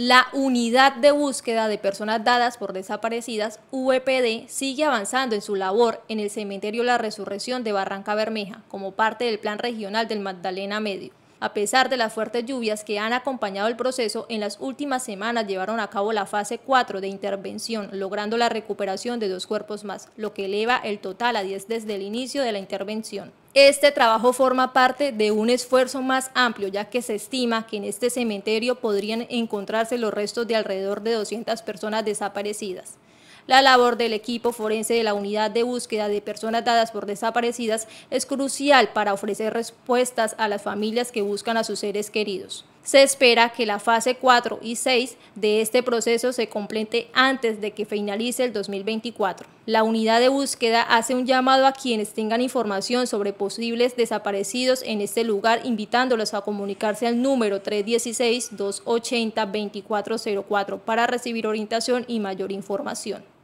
La unidad de búsqueda de personas dadas por desaparecidas, VPD, e sigue avanzando en su labor en el cementerio La Resurrección de Barranca Bermeja, como parte del plan regional del Magdalena Medio. A pesar de las fuertes lluvias que han acompañado el proceso, en las últimas semanas llevaron a cabo la fase 4 de intervención, logrando la recuperación de dos cuerpos más, lo que eleva el total a 10 desde el inicio de la intervención. Este trabajo forma parte de un esfuerzo más amplio, ya que se estima que en este cementerio podrían encontrarse los restos de alrededor de 200 personas desaparecidas. La labor del equipo forense de la Unidad de Búsqueda de Personas Dadas por Desaparecidas es crucial para ofrecer respuestas a las familias que buscan a sus seres queridos. Se espera que la fase 4 y 6 de este proceso se complete antes de que finalice el 2024. La unidad de búsqueda hace un llamado a quienes tengan información sobre posibles desaparecidos en este lugar, invitándolos a comunicarse al número 316-280-2404 para recibir orientación y mayor información.